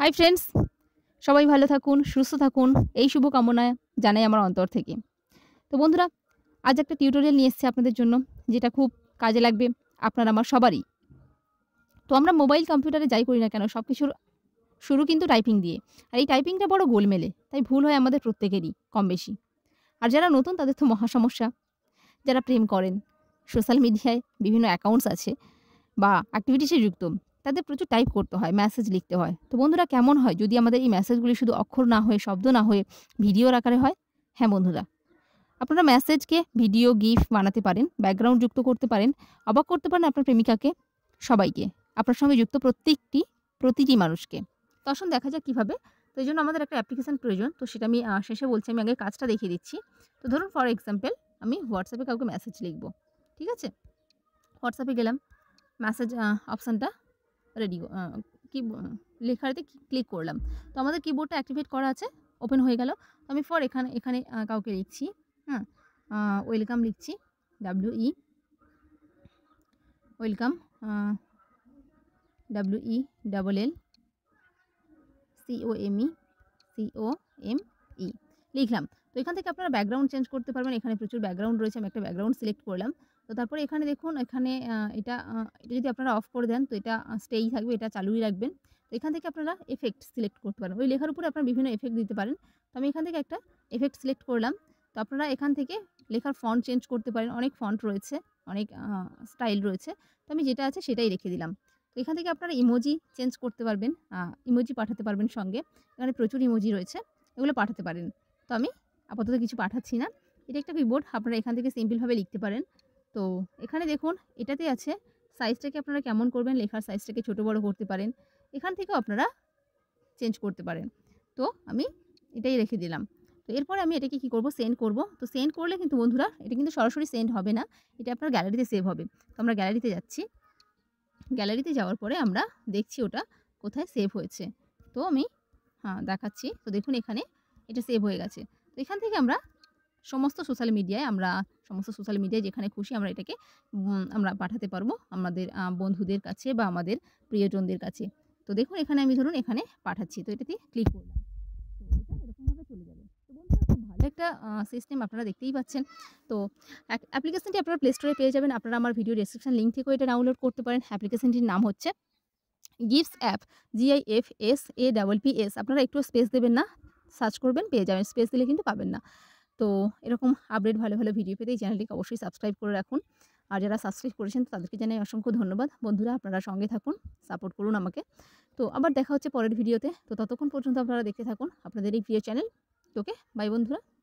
hi friends সবাই ভালো থাকুন সুস্থ থাকুন এই কামনায় জানাই আমার অন্তর থেকে তো বন্ধুরা আজ একটা টিউটোরিয়াল নিয়ে এসছি আপনাদের জন্য যেটা খুব কাজে লাগবে আপনার আমার সবারই তো আমরা মোবাইল কম্পিউটারে যাই করি না কেন সব কিছুর শুরু কিন্তু টাইপিং দিয়ে আর এই টাইপিংটা বড় গোলমেলে তাই ভুল হয় আমাদের প্রত্যেকেরই কম বেশি আর যারা নতুন তাদের তো মহা সমস্যা যারা প্রেম করেন সোশ্যাল মিডিয়ায় বিভিন্ন অ্যাকাউন্টস আছে বা অ্যাক্টিভিটিসে যুক্ত তাদের প্রচুর টাইপ করতে হয় মেসেজ লিখতে হয় তো বন্ধুরা কেমন হয় যদি আমাদের এই মেসেজগুলি শুধু অক্ষর না হয়ে শব্দ না হয়ে ভিডিওর আকারে হয় হ্যাঁ বন্ধুরা আপনারা মেসেজকে ভিডিও গিফট বানাতে পারেন ব্যাকগ্রাউন্ড যুক্ত করতে পারেন অবাক করতে পারেন আপনার প্রেমিকাকে সবাইকে আপনার সঙ্গে যুক্ত প্রত্যেকটি প্রতিটি মানুষকে তখন দেখা যাক কীভাবে তো এই জন্য আমাদের একটা অ্যাপ্লিকেশান প্রয়োজন তো সেটা আমি শেষে বলছি আমি আগে কাজটা দেখিয়ে দিচ্ছি তো ধরুন ফর এক্সাম্পল আমি হোয়াটসঅ্যাপে কাউকে মেসেজ লিখব ঠিক আছে হোয়াটসঅ্যাপে গেলাম মেসেজ অপশানটা রেডি কি লেখাতে ক্লিক করলাম তো আমাদের কিবোর্ডটা অ্যাক্টিভেট করা আছে ওপেন হয়ে গেল তো আমি ফর এখানে এখানে কাউকে লিখছি হ্যাঁ ওয়েলকাম লিখছি W E welcome W E double L C O M E C O M E লিখলাম তো এখান থেকে আপনারা ব্যাকগ্রাউন্ড চেঞ্জ করতে পারবেন এখানে প্রচুর ব্যাকগ্রাউন্ড রয়েছে আমি একটা ব্যাকগ্রাউন্ড সিলেক্ট করলাম তো তারপরে এখানে দেখুন এখানে এটা এটা যদি আপনারা অফ করে দেন তো এটা স্টেই থাকবে এটা চালুই রাখবেন তো এখান থেকে আপনারা এফেক্ট সিলেক্ট করতে পারেন ওই লেখার উপরে আপনারা বিভিন্ন এফেক্ট দিতে পারেন তো আমি এখান থেকে একটা এফেক্ট সিলেক্ট করলাম তো আপনারা এখান থেকে লেখার ফন্ট চেঞ্জ করতে পারেন অনেক ফন্ট রয়েছে অনেক স্টাইল রয়েছে তো আমি যেটা আছে সেটাই রেখে দিলাম তো এখান থেকে আপনারা ইমোজি চেঞ্জ করতে পারবেন ইমোজি পাঠাতে পারবেন সঙ্গে এখানে প্রচুর ইমোজি রয়েছে এগুলো পাঠাতে পারেন তো আমি আপাতত কিছু পাঠাচ্ছি না এটা একটা কিবোর্ড আপনারা এখান থেকে সিম্পলভাবে লিখতে পারেন তো এখানে দেখুন এটাতে আছে সাইজটাকে আপনারা কেমন করবেন লেখার সাইজটাকে ছোটো বড় করতে পারেন এখান থেকেও আপনারা চেঞ্জ করতে পারেন তো আমি এটাই রেখে দিলাম তো এরপরে আমি এটাকে কী করব সেন্ড করব তো সেন্ড করলে কিন্তু বন্ধুরা এটা কিন্তু সরাসরি সেন্ড হবে না এটা আপনার গ্যালারিতে সেভ হবে তো আমরা গ্যালারিতে যাচ্ছি গ্যালারিতে যাওয়ার পরে আমরা দেখছি ওটা কোথায় সেভ হয়েছে তো আমি হ্যাঁ দেখাচ্ছি তো দেখুন এখানে এটা সেভ হয়ে গেছে তো এখান থেকে আমরা সমস্ত সোশ্যাল মিডিয়ায় আমরা সমস্ত সোশ্যাল মিডিয়ায় যেখানে খুশি আমরা এটাকে আমরা পাঠাতে পারবো আমাদের বন্ধুদের কাছে বা আমাদের প্রিয়জনদের কাছে তো দেখুন এখানে আমি ধরুন এখানে পাঠাচ্ছি তো এটাতে ক্লিক করলাম তো এটা এরকমভাবে চলে যাবে তো বন্ধুরা খুব ভালো একটা সিস্টেম আপনারা দেখতেই পাচ্ছেন তো অ্যাপ্লিকেশনটি আপনারা প্লে স্টোরে পেয়ে যাবেন আপনারা আমার ভিডিও ডিসক্রিপশান লিঙ্ক থেকেও এটা ডাউনলোড করতে পারেন অ্যাপ্লিকেশনটির নাম হচ্ছে gifts app G I F S A double P S আপনারা একটু স্পেস দেবেন না সার্চ করবেন পেয়ে যাবেন স্পেস দিলে কিন্তু পাবেন না তো এরকম আপডেট ভালো ভালো ভিডিও পেতে এই চ্যানেলটিকে অবশ্যই সাবস্ক্রাইব করে রাখুন আর যারা সাবস্ক্রাইব করেছেন তাদেরকে জানাই অসংখ্য ধন্যবাদ বন্ধুরা আপনারা সঙ্গে থাকুন সাপোর্ট করুন আমাকে তো আবার দেখা হচ্ছে পরের ভিডিওতে তো ততক্ষণ পর্যন্ত আপনারা দেখতে থাকুন আপনাদের এই প্রিয় চ্যানেল ওকে বাই বন্ধুরা